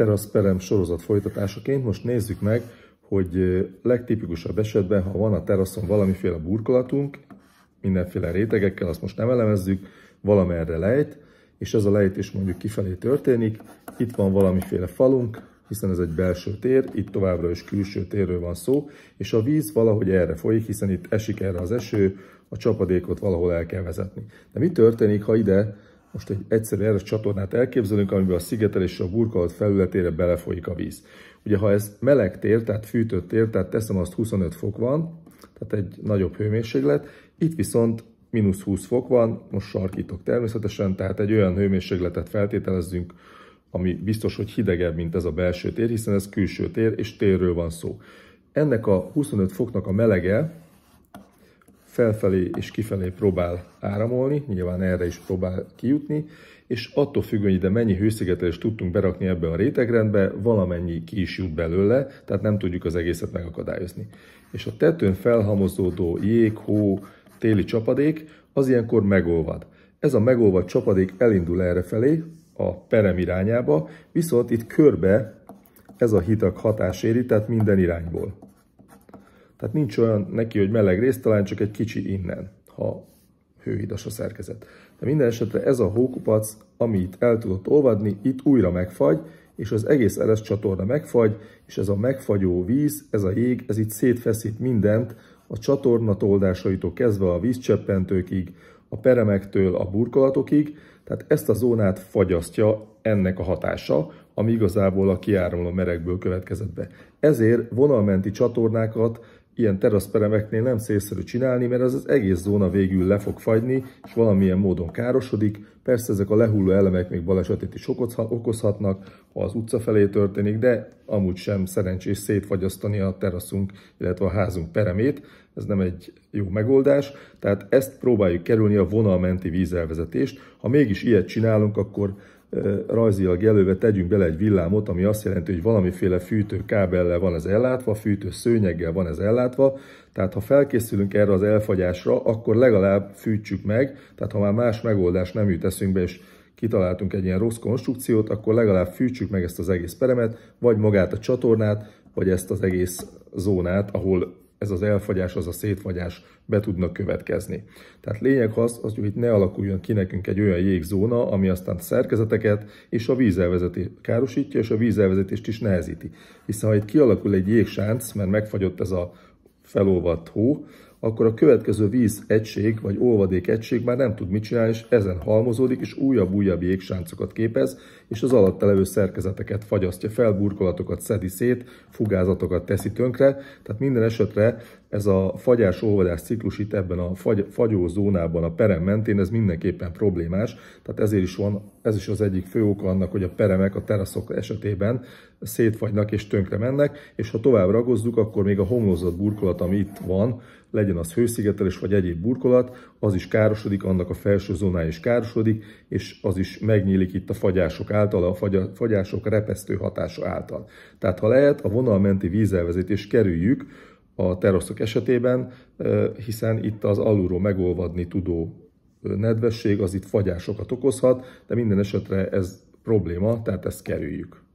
teraszperem sorozat folytatásaként most nézzük meg, hogy legtipikusabb esetben, ha van a teraszon valamiféle burkolatunk, mindenféle rétegekkel, azt most nem elemezzük, valamerre lejt, és ez a lejtés mondjuk kifelé történik. Itt van valamiféle falunk, hiszen ez egy belső tér, itt továbbra is külső térről van szó, és a víz valahogy erre folyik, hiszen itt esik erre az eső, a csapadékot valahol el kell vezetni. De mi történik, ha ide most egy egyszerű erős csatornát elképzelünk, amiben a szigetelés a burkolat felületére belefolyik a víz. Ugye ha ez meleg tér, tehát fűtött tér, tehát teszem azt 25 fok van, tehát egy nagyobb hőmérséklet, itt viszont mínusz 20 fok van, most sarkítok természetesen, tehát egy olyan hőmérsékletet feltételezzünk, ami biztos, hogy hidegebb, mint ez a belső tér, hiszen ez külső tér, és térről van szó. Ennek a 25 foknak a melege felfelé és kifelé próbál áramolni, nyilván erre is próbál kijutni, és attól függően, hogy ide mennyi hőszigetelést tudtunk berakni ebbe a rétegrendbe, valamennyi ki is jut belőle, tehát nem tudjuk az egészet megakadályozni. És a tetőn felhamozódó jég, hó, téli csapadék, az ilyenkor megolvad. Ez a megolvad csapadék elindul errefelé, a perem irányába, viszont itt körbe ez a hitak hatás éri, tehát minden irányból. Tehát nincs olyan neki, hogy meleg rész, talán csak egy kicsi innen, ha hőhidas a szerkezet. De minden esetre ez a hókupac, amit el tudott olvadni, itt újra megfagy, és az egész eres csatorna megfagy, és ez a megfagyó víz, ez a jég, ez itt szétfeszít mindent, a csatorna toldásaitól kezdve a vízcseppentőkig, a peremektől a burkolatokig, tehát ezt a zónát fagyasztja ennek a hatása, ami igazából a kiáramló merekből következett be. Ezért vonalmenti csatornákat ilyen teraszperemeknél nem szélszerű csinálni, mert az az egész zóna végül le fog fagyni, és valamilyen módon károsodik. Persze ezek a lehulló elemek még balesetet is okozhatnak, ha az utca felé történik, de amúgy sem szerencsés szétfagyasztani a teraszunk, illetve a házunk peremét. Ez nem egy jó megoldás, tehát ezt próbáljuk kerülni a vonalmenti vízelvezetést. Ha mégis ilyet csinálunk, akkor rajzilag jelölve tegyünk bele egy villámot, ami azt jelenti, hogy valamiféle fűtőkábellel van ez ellátva, fűtő szőnyeggel van ez ellátva, tehát ha felkészülünk erre az elfagyásra, akkor legalább fűtsük meg, tehát ha már más megoldás nem jut eszünk be, és kitaláltunk egy ilyen rossz konstrukciót, akkor legalább fűtsük meg ezt az egész peremet, vagy magát a csatornát, vagy ezt az egész zónát, ahol ez az elfagyás, az a szétfagyás be tudnak következni. Tehát lényeg az, az hogy ne alakuljon ki nekünk egy olyan jégzóna, ami aztán a szerkezeteket és a vízelvezetést károsítja, és a vízelvezetést is nehezíti. Hiszen ha itt kialakul egy jégsánc, mert megfagyott ez a felolvadt hó, akkor a következő víz egység vagy olvadék egység már nem tud mit csinálni, és ezen halmozódik, és újabb-újabb jégsáncokat képez, és az alatta levő szerkezeteket fagyasztja fel, burkolatokat szedi szét, fugázatokat teszi tönkre, tehát minden esetre ez a fagyás-olvadás ciklus itt ebben a fagy, fagyó zónában, a perem mentén, ez mindenképpen problémás, tehát ezért is van, ez is az egyik fő oka annak, hogy a peremek a teraszok esetében szétfagynak és tönkre mennek, és ha tovább ragozzuk, akkor még a homlózott burkolat, ami itt van, legyen legyen az hőszigetelés vagy egyéb burkolat, az is károsodik, annak a felső zónája is károsodik, és az is megnyílik itt a fagyások által, a fagyások repesztő hatása által. Tehát ha lehet, a vonalmenti vízelvezetés kerüljük a teraszok esetében, hiszen itt az alulról megolvadni tudó nedvesség az itt fagyásokat okozhat, de minden esetre ez probléma, tehát ezt kerüljük.